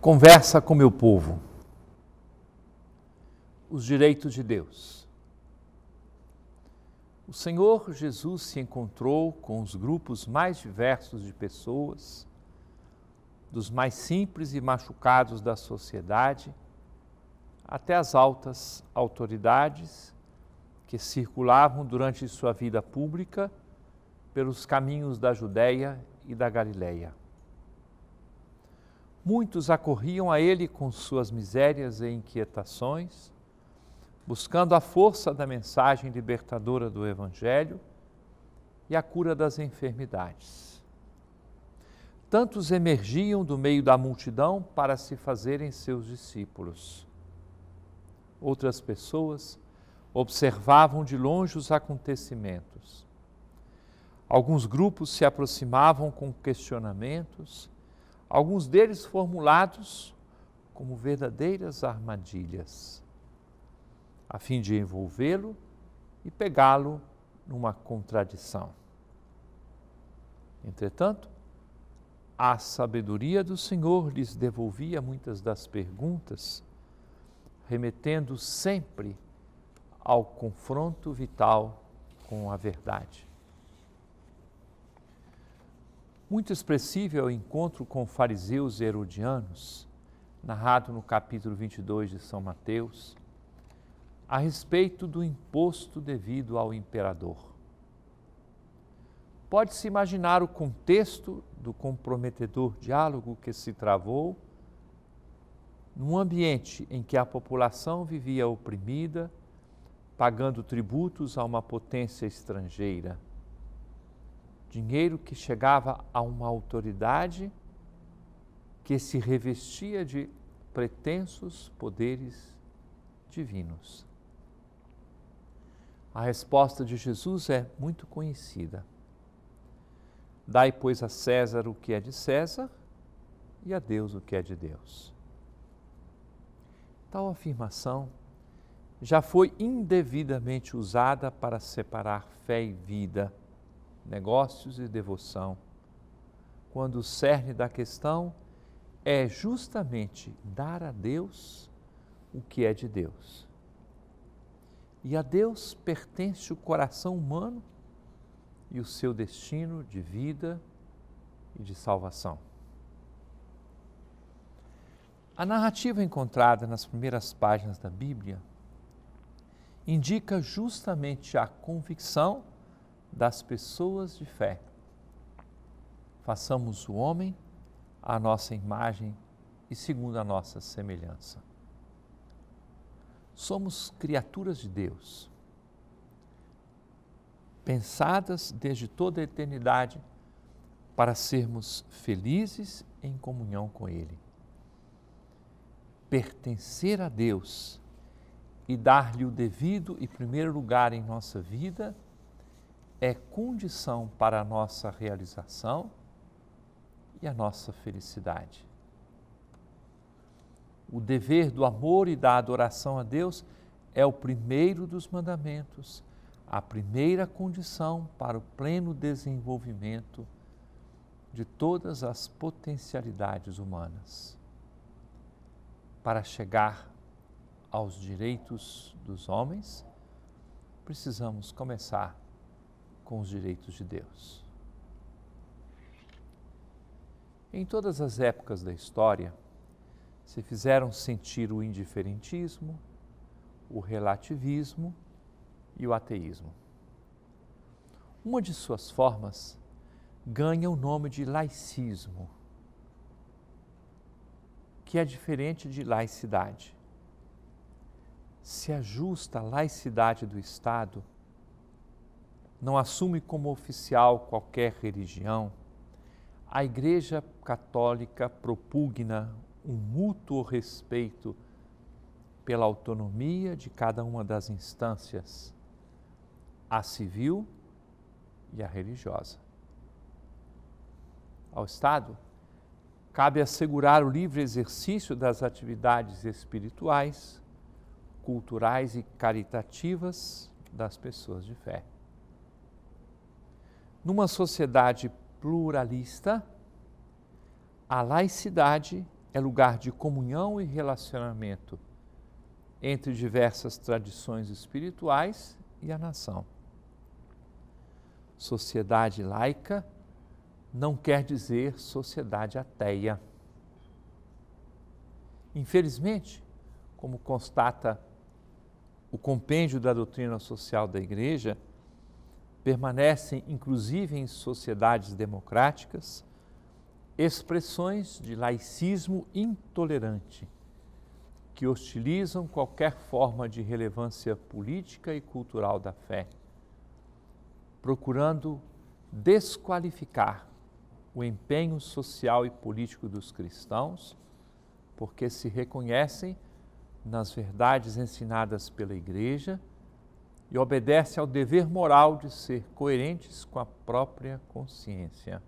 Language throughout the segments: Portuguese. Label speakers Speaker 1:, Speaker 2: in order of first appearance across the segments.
Speaker 1: conversa com meu povo, os direitos de Deus. O Senhor Jesus se encontrou com os grupos mais diversos de pessoas, dos mais simples e machucados da sociedade, até as altas autoridades que circulavam durante sua vida pública pelos caminhos da Judéia e da Galileia. Muitos acorriam a ele com suas misérias e inquietações, buscando a força da mensagem libertadora do Evangelho e a cura das enfermidades. Tantos emergiam do meio da multidão para se fazerem seus discípulos. Outras pessoas observavam de longe os acontecimentos. Alguns grupos se aproximavam com questionamentos alguns deles formulados como verdadeiras armadilhas, a fim de envolvê-lo e pegá-lo numa contradição. Entretanto, a sabedoria do Senhor lhes devolvia muitas das perguntas, remetendo sempre ao confronto vital com a verdade muito expressivo é o encontro com fariseus e herodianos, narrado no capítulo 22 de São Mateus, a respeito do imposto devido ao imperador. Pode-se imaginar o contexto do comprometedor diálogo que se travou num ambiente em que a população vivia oprimida, pagando tributos a uma potência estrangeira dinheiro que chegava a uma autoridade que se revestia de pretensos poderes divinos. A resposta de Jesus é muito conhecida. Dai, pois, a César o que é de César e a Deus o que é de Deus. Tal afirmação já foi indevidamente usada para separar fé e vida negócios e devoção, quando o cerne da questão é justamente dar a Deus o que é de Deus. E a Deus pertence o coração humano e o seu destino de vida e de salvação. A narrativa encontrada nas primeiras páginas da Bíblia indica justamente a convicção das pessoas de fé. Façamos o homem à nossa imagem e segundo a nossa semelhança. Somos criaturas de Deus, pensadas desde toda a eternidade para sermos felizes em comunhão com Ele. Pertencer a Deus e dar-lhe o devido e primeiro lugar em nossa vida é condição para a nossa realização e a nossa felicidade. O dever do amor e da adoração a Deus é o primeiro dos mandamentos, a primeira condição para o pleno desenvolvimento de todas as potencialidades humanas. Para chegar aos direitos dos homens, precisamos começar com os direitos de Deus. Em todas as épocas da história, se fizeram sentir o indiferentismo, o relativismo e o ateísmo. Uma de suas formas ganha o nome de laicismo, que é diferente de laicidade. Se ajusta a laicidade do Estado não assume como oficial qualquer religião, a Igreja Católica propugna um mútuo respeito pela autonomia de cada uma das instâncias, a civil e a religiosa. Ao Estado, cabe assegurar o livre exercício das atividades espirituais, culturais e caritativas das pessoas de fé. Numa sociedade pluralista, a laicidade é lugar de comunhão e relacionamento entre diversas tradições espirituais e a nação. Sociedade laica não quer dizer sociedade ateia. Infelizmente, como constata o compêndio da doutrina social da Igreja, permanecem, inclusive em sociedades democráticas, expressões de laicismo intolerante que hostilizam qualquer forma de relevância política e cultural da fé, procurando desqualificar o empenho social e político dos cristãos, porque se reconhecem nas verdades ensinadas pela Igreja e obedece ao dever moral de ser coerentes com a própria consciência.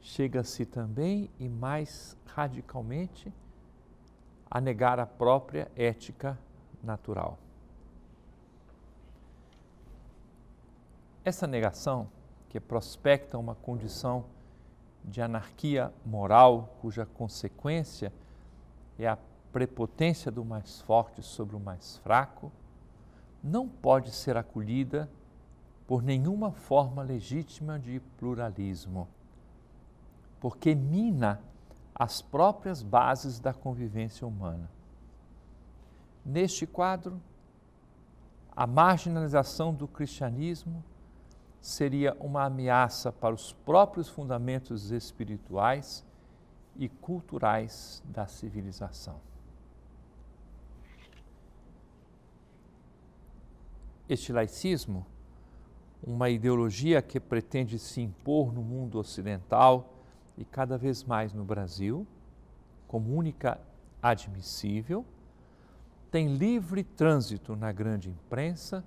Speaker 1: Chega-se também e mais radicalmente a negar a própria ética natural. Essa negação, que prospecta uma condição de anarquia moral, cuja consequência é a prepotência do mais forte sobre o mais fraco, não pode ser acolhida por nenhuma forma legítima de pluralismo, porque mina as próprias bases da convivência humana. Neste quadro, a marginalização do cristianismo seria uma ameaça para os próprios fundamentos espirituais e culturais da civilização. este laicismo, uma ideologia que pretende se impor no mundo ocidental e cada vez mais no Brasil, como única admissível, tem livre trânsito na grande imprensa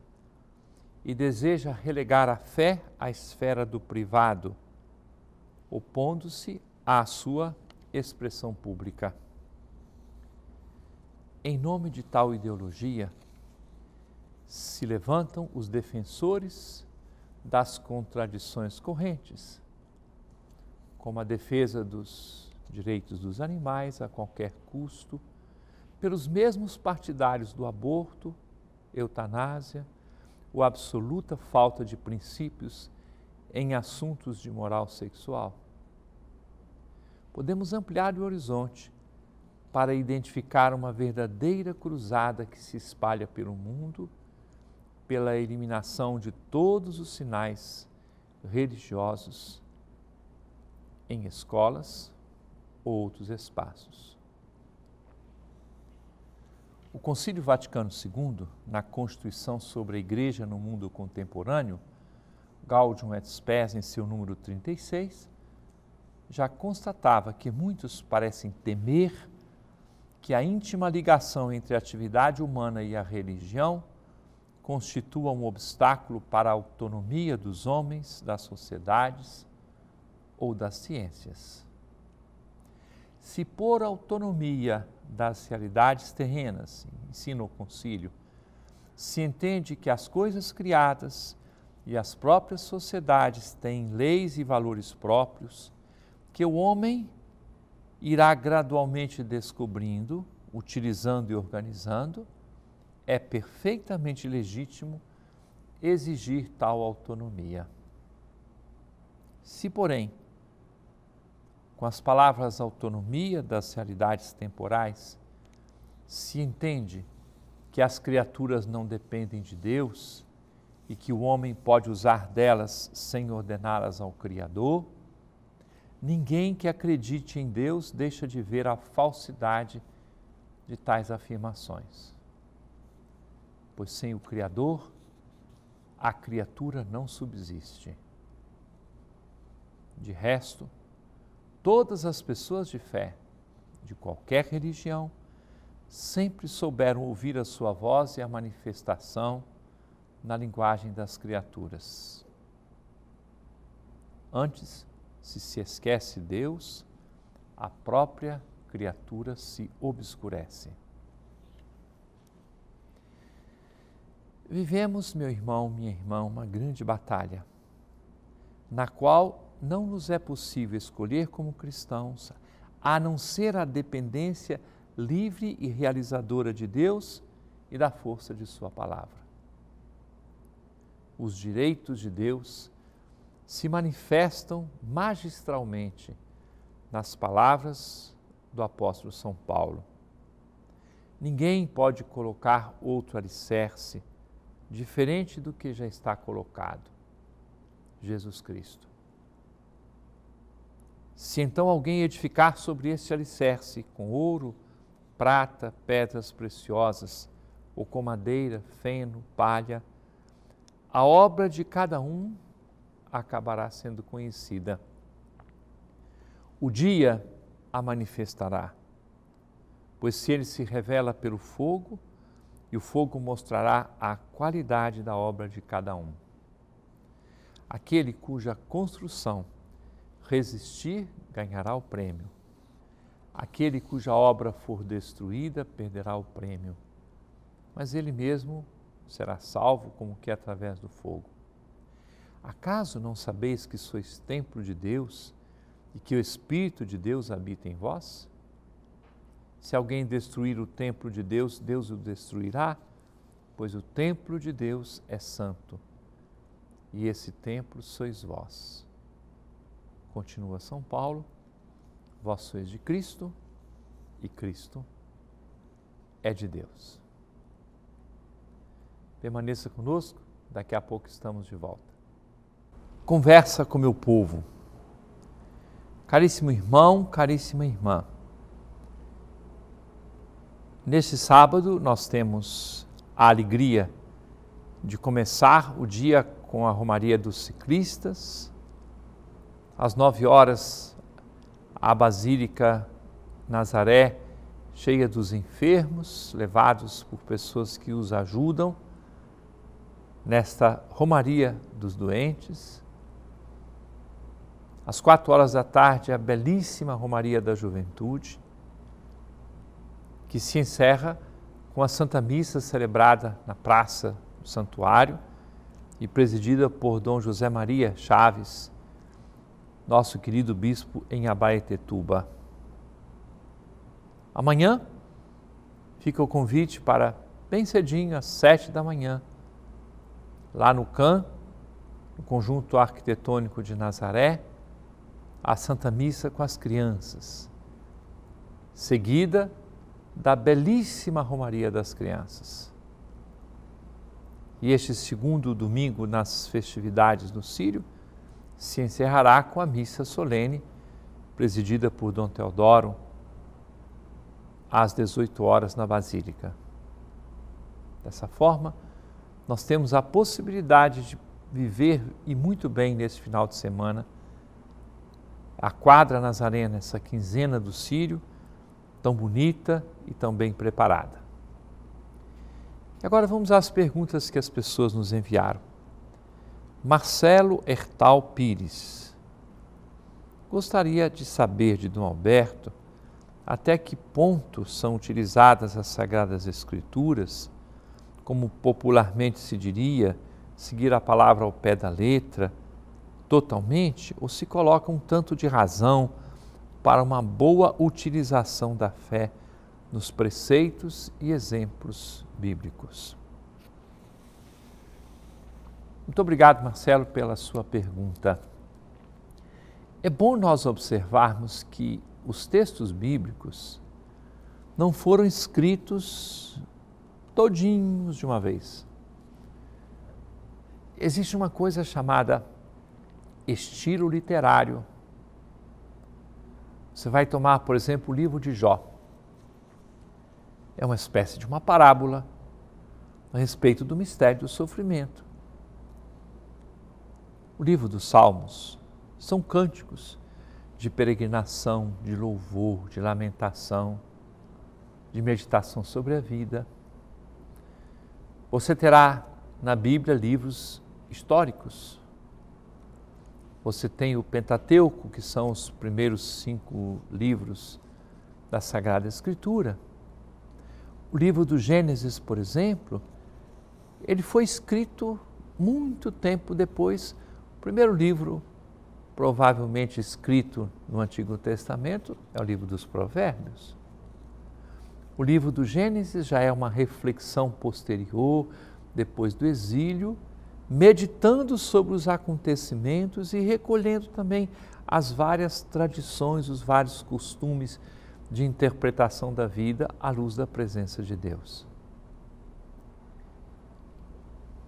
Speaker 1: e deseja relegar a fé à esfera do privado, opondo-se à sua expressão pública. Em nome de tal ideologia, se levantam os defensores das contradições correntes, como a defesa dos direitos dos animais a qualquer custo, pelos mesmos partidários do aborto, eutanásia, ou absoluta falta de princípios em assuntos de moral sexual. Podemos ampliar o horizonte para identificar uma verdadeira cruzada que se espalha pelo mundo pela eliminação de todos os sinais religiosos em escolas ou outros espaços. O Concílio Vaticano II, na Constituição sobre a Igreja no Mundo Contemporâneo, Gaudium et Spes, em seu número 36, já constatava que muitos parecem temer que a íntima ligação entre a atividade humana e a religião constitua um obstáculo para a autonomia dos homens, das sociedades ou das ciências. Se por autonomia das realidades terrenas, ensina o concílio, se entende que as coisas criadas e as próprias sociedades têm leis e valores próprios, que o homem irá gradualmente descobrindo, utilizando e organizando, é perfeitamente legítimo exigir tal autonomia. Se, porém, com as palavras autonomia das realidades temporais, se entende que as criaturas não dependem de Deus e que o homem pode usar delas sem ordená-las ao Criador, ninguém que acredite em Deus deixa de ver a falsidade de tais afirmações pois sem o Criador a criatura não subsiste. De resto, todas as pessoas de fé, de qualquer religião, sempre souberam ouvir a sua voz e a manifestação na linguagem das criaturas. Antes, se se esquece Deus, a própria criatura se obscurece. Vivemos, meu irmão, minha irmã, uma grande batalha, na qual não nos é possível escolher como cristãos, a não ser a dependência livre e realizadora de Deus e da força de Sua palavra. Os direitos de Deus se manifestam magistralmente nas palavras do apóstolo São Paulo. Ninguém pode colocar outro alicerce diferente do que já está colocado. Jesus Cristo. Se então alguém edificar sobre este alicerce com ouro, prata, pedras preciosas, ou com madeira, feno, palha, a obra de cada um acabará sendo conhecida. O dia a manifestará, pois se ele se revela pelo fogo, e o fogo mostrará a qualidade da obra de cada um. Aquele cuja construção resistir ganhará o prêmio. Aquele cuja obra for destruída perderá o prêmio, mas ele mesmo será salvo como que através do fogo. Acaso não sabeis que sois templo de Deus e que o Espírito de Deus habita em vós? Se alguém destruir o templo de Deus, Deus o destruirá, pois o templo de Deus é santo e esse templo sois vós. Continua São Paulo, vós sois de Cristo e Cristo é de Deus. Permaneça conosco, daqui a pouco estamos de volta. Conversa com meu povo. Caríssimo irmão, caríssima irmã. Neste sábado, nós temos a alegria de começar o dia com a Romaria dos Ciclistas. Às nove horas, a Basílica Nazaré, cheia dos enfermos, levados por pessoas que os ajudam, nesta Romaria dos Doentes. Às quatro horas da tarde, a belíssima Romaria da Juventude que se encerra com a Santa Missa celebrada na Praça do Santuário e presidida por Dom José Maria Chaves, nosso querido bispo em Abaetetuba. Amanhã fica o convite para bem cedinho, às sete da manhã, lá no CAN, no Conjunto Arquitetônico de Nazaré, a Santa Missa com as crianças. Seguida da belíssima Romaria das Crianças. E este segundo domingo, nas festividades no Sírio, se encerrará com a missa solene, presidida por Dom Teodoro, às 18 horas na Basílica. Dessa forma, nós temos a possibilidade de viver e muito bem nesse final de semana a quadra nazarena, essa quinzena do Sírio tão bonita e tão bem preparada. Agora vamos às perguntas que as pessoas nos enviaram. Marcelo Hertal Pires. Gostaria de saber de Dom Alberto até que ponto são utilizadas as Sagradas Escrituras, como popularmente se diria, seguir a palavra ao pé da letra, totalmente, ou se coloca um tanto de razão, para uma boa utilização da fé nos preceitos e exemplos bíblicos. Muito obrigado, Marcelo, pela sua pergunta. É bom nós observarmos que os textos bíblicos não foram escritos todinhos de uma vez. Existe uma coisa chamada estilo literário você vai tomar, por exemplo, o livro de Jó. É uma espécie de uma parábola a respeito do mistério do sofrimento. O livro dos Salmos são cânticos de peregrinação, de louvor, de lamentação, de meditação sobre a vida. Você terá na Bíblia livros históricos você tem o Pentateuco, que são os primeiros cinco livros da Sagrada Escritura. O livro do Gênesis, por exemplo, ele foi escrito muito tempo depois. O primeiro livro, provavelmente escrito no Antigo Testamento, é o livro dos Provérbios. O livro do Gênesis já é uma reflexão posterior, depois do exílio, meditando sobre os acontecimentos e recolhendo também as várias tradições, os vários costumes de interpretação da vida à luz da presença de Deus.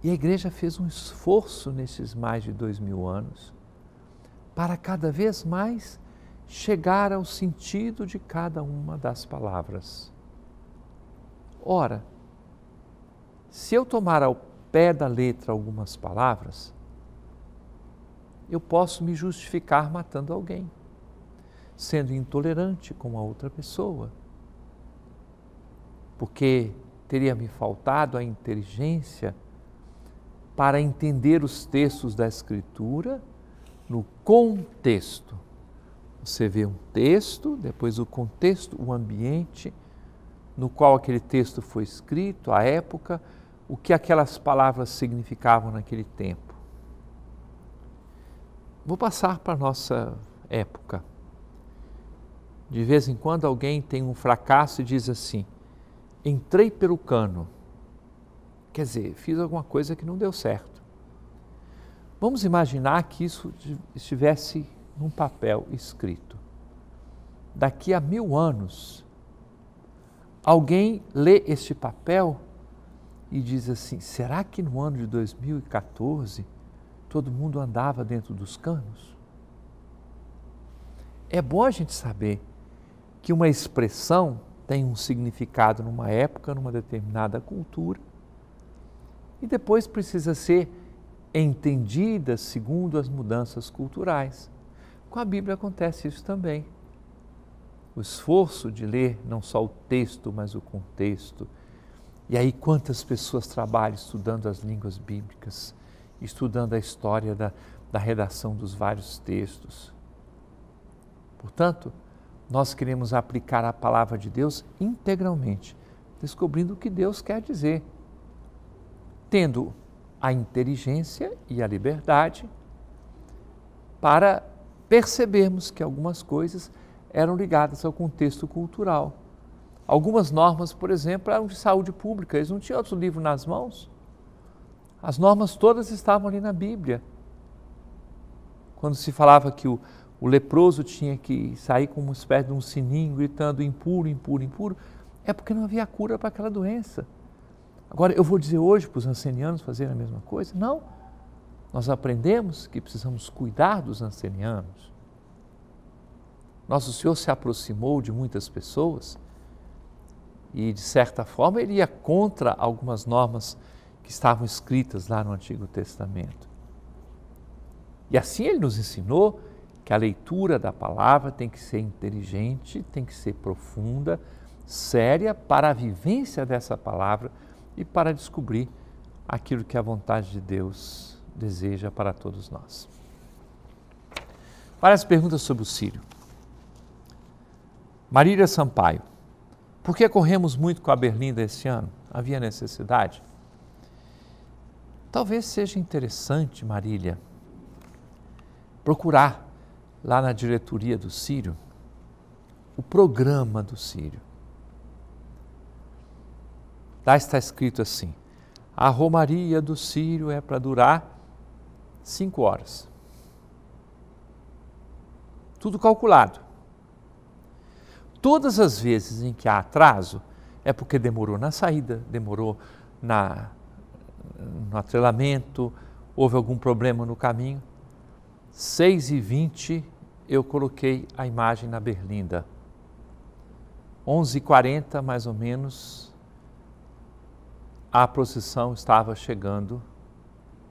Speaker 1: E a igreja fez um esforço nesses mais de dois mil anos para cada vez mais chegar ao sentido de cada uma das palavras. Ora, se eu tomar ao pé da letra algumas palavras, eu posso me justificar matando alguém, sendo intolerante com a outra pessoa, porque teria me faltado a inteligência para entender os textos da Escritura no contexto. Você vê um texto, depois o contexto, o ambiente no qual aquele texto foi escrito, a época, o que aquelas palavras significavam naquele tempo. Vou passar para a nossa época. De vez em quando alguém tem um fracasso e diz assim: entrei pelo cano. Quer dizer, fiz alguma coisa que não deu certo. Vamos imaginar que isso estivesse num papel escrito. Daqui a mil anos, alguém lê este papel e diz assim: será que no ano de 2014 todo mundo andava dentro dos canos? É bom a gente saber que uma expressão tem um significado numa época, numa determinada cultura, e depois precisa ser entendida segundo as mudanças culturais. Com a Bíblia acontece isso também. O esforço de ler não só o texto, mas o contexto e aí, quantas pessoas trabalham estudando as línguas bíblicas, estudando a história da, da redação dos vários textos. Portanto, nós queremos aplicar a palavra de Deus integralmente, descobrindo o que Deus quer dizer, tendo a inteligência e a liberdade para percebermos que algumas coisas eram ligadas ao contexto cultural Algumas normas, por exemplo, eram de saúde pública, eles não tinham outro livro nas mãos. As normas todas estavam ali na Bíblia. Quando se falava que o, o leproso tinha que sair com uma espécie de um sininho gritando impuro, impuro, impuro, é porque não havia cura para aquela doença. Agora, eu vou dizer hoje para os ancenianos fazerem a mesma coisa? Não. Nós aprendemos que precisamos cuidar dos ancenianos. Nosso Senhor se aproximou de muitas pessoas e, de certa forma, ele ia contra algumas normas que estavam escritas lá no Antigo Testamento. E assim ele nos ensinou que a leitura da palavra tem que ser inteligente, tem que ser profunda, séria para a vivência dessa palavra e para descobrir aquilo que a vontade de Deus deseja para todos nós. Várias perguntas sobre o Sírio. Marília Sampaio. Por que corremos muito com a Berlinda esse ano? Havia necessidade? Talvez seja interessante, Marília, procurar lá na diretoria do Sírio o programa do Sírio. Lá está escrito assim: a romaria do Sírio é para durar cinco horas. Tudo calculado todas as vezes em que há atraso, é porque demorou na saída, demorou na, no atrelamento, houve algum problema no caminho. 6 e 20 eu coloquei a imagem na berlinda. 11 e 40 mais ou menos, a procissão estava chegando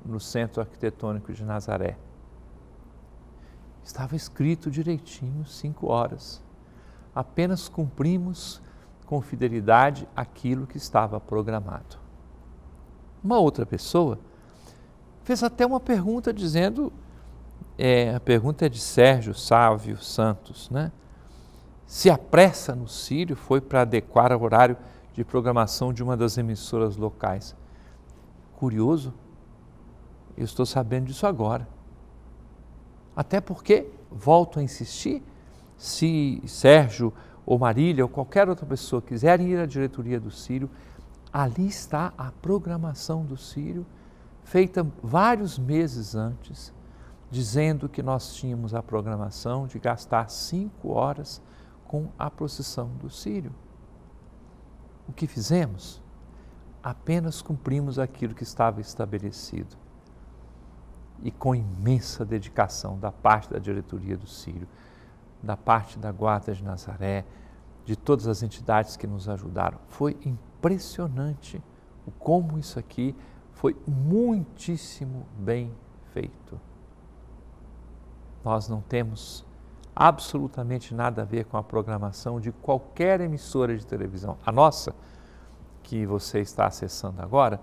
Speaker 1: no Centro Arquitetônico de Nazaré. Estava escrito direitinho, cinco horas apenas cumprimos com fidelidade aquilo que estava programado. Uma outra pessoa fez até uma pergunta dizendo, é, a pergunta é de Sérgio Sávio Santos, né? Se a pressa no Sírio foi para adequar ao horário de programação de uma das emissoras locais. Curioso, eu estou sabendo disso agora. Até porque, volto a insistir, se Sérgio ou Marília ou qualquer outra pessoa quiserem ir à diretoria do Sírio, ali está a programação do Sírio, feita vários meses antes, dizendo que nós tínhamos a programação de gastar cinco horas com a procissão do Sírio. O que fizemos? Apenas cumprimos aquilo que estava estabelecido e com imensa dedicação da parte da diretoria do Sírio da parte da Guarda de Nazaré, de todas as entidades que nos ajudaram. Foi impressionante o como isso aqui foi muitíssimo bem feito. Nós não temos absolutamente nada a ver com a programação de qualquer emissora de televisão. A nossa, que você está acessando agora,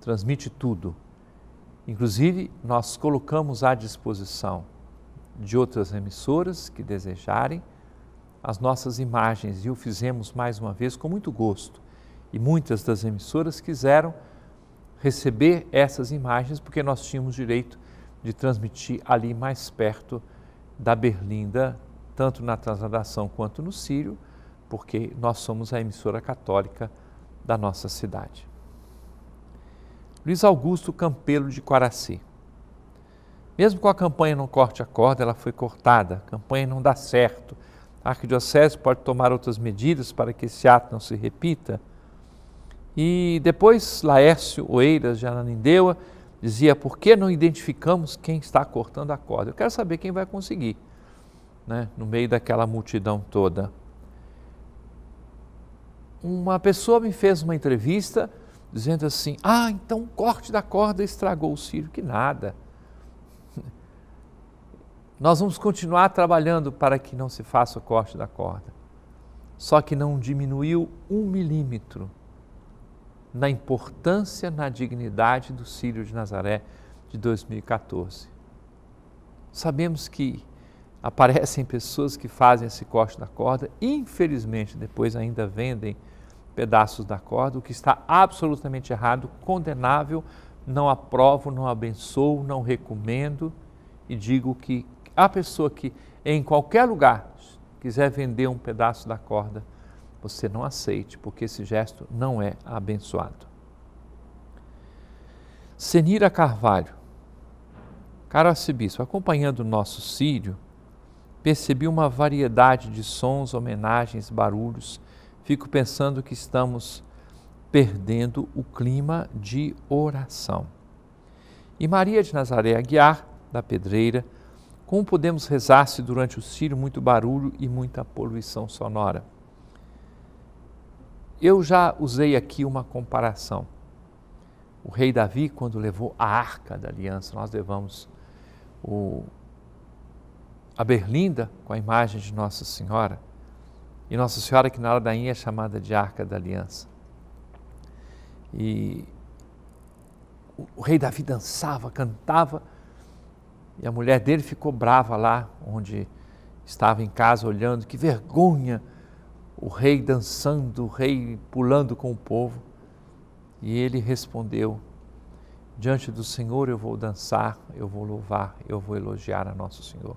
Speaker 1: transmite tudo. Inclusive, nós colocamos à disposição de outras emissoras que desejarem as nossas imagens e o fizemos mais uma vez com muito gosto. E muitas das emissoras quiseram receber essas imagens porque nós tínhamos direito de transmitir ali mais perto da Berlinda, tanto na transladação quanto no Sírio, porque nós somos a emissora católica da nossa cidade. Luiz Augusto Campelo de Quaracê. Mesmo com a campanha não corte a corda, ela foi cortada, a campanha não dá certo. A arquidiocese pode tomar outras medidas para que esse ato não se repita. E depois Laércio Oeiras de Ananindeua dizia, por que não identificamos quem está cortando a corda? Eu quero saber quem vai conseguir, né, no meio daquela multidão toda. Uma pessoa me fez uma entrevista dizendo assim, ah, então o corte da corda estragou o Círio. Que nada, nós vamos continuar trabalhando para que não se faça o corte da corda. Só que não diminuiu um milímetro na importância, na dignidade do Círio de Nazaré de 2014. Sabemos que aparecem pessoas que fazem esse corte da corda, infelizmente depois ainda vendem pedaços da corda, o que está absolutamente errado, condenável, não aprovo, não abençoo, não recomendo e digo que a pessoa que em qualquer lugar quiser vender um pedaço da corda, você não aceite, porque esse gesto não é abençoado. Senira Carvalho, caro arcebispo, acompanhando o nosso sírio, percebi uma variedade de sons, homenagens, barulhos. Fico pensando que estamos perdendo o clima de oração. E Maria de Nazaré Aguiar, da Pedreira, como podemos rezar se durante o sírio muito barulho e muita poluição sonora? Eu já usei aqui uma comparação. O rei Davi, quando levou a arca da aliança, nós levamos o, a berlinda com a imagem de Nossa Senhora, e Nossa Senhora que na hora Ladainha é chamada de arca da aliança. E o rei Davi dançava, cantava, e a mulher dele ficou brava lá, onde estava em casa olhando, que vergonha! O rei dançando, o rei pulando com o povo. E ele respondeu: Diante do Senhor eu vou dançar, eu vou louvar, eu vou elogiar a nosso Senhor.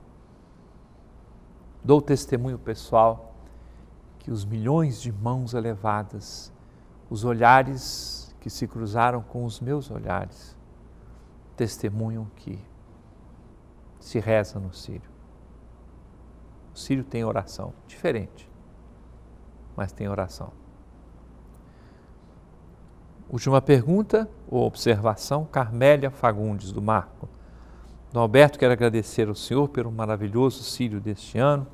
Speaker 1: Dou testemunho pessoal que os milhões de mãos elevadas, os olhares que se cruzaram com os meus olhares, testemunham que se reza no Sírio. O Sírio tem oração, diferente, mas tem oração. Última pergunta ou observação, Carmélia Fagundes, do Marco. Dom Alberto, quero agradecer ao senhor pelo maravilhoso Sírio deste ano,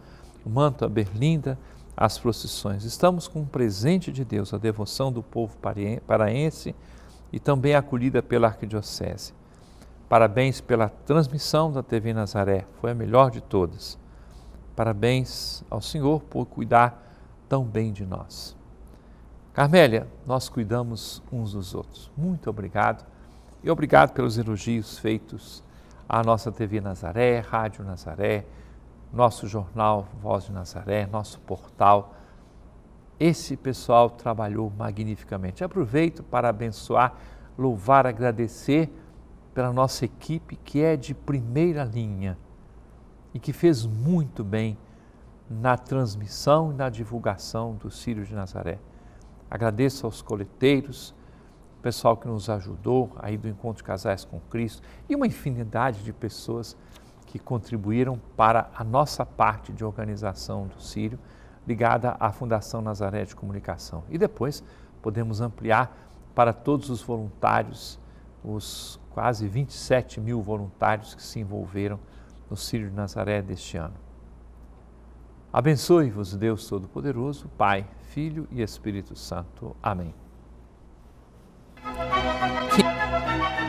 Speaker 1: o manto, a berlinda, as procissões. Estamos com um presente de Deus, a devoção do povo paraense e também acolhida pela Arquidiocese. Parabéns pela transmissão da TV Nazaré, foi a melhor de todas. Parabéns ao Senhor por cuidar tão bem de nós. Carmélia, nós cuidamos uns dos outros. Muito obrigado e obrigado pelos elogios feitos à nossa TV Nazaré, Rádio Nazaré, nosso jornal Voz de Nazaré, nosso portal. Esse pessoal trabalhou magnificamente. Aproveito para abençoar, louvar, agradecer pela nossa equipe que é de primeira linha e que fez muito bem na transmissão e na divulgação do Círio de Nazaré. Agradeço aos coleteiros, pessoal que nos ajudou aí do Encontro de Casais com Cristo e uma infinidade de pessoas que contribuíram para a nossa parte de organização do Círio, ligada à Fundação Nazaré de Comunicação. E depois podemos ampliar para todos os voluntários os quase 27 mil voluntários que se envolveram no Sírio de Nazaré deste ano. Abençoe-vos, Deus Todo-Poderoso, Pai, Filho e Espírito Santo. Amém. Que...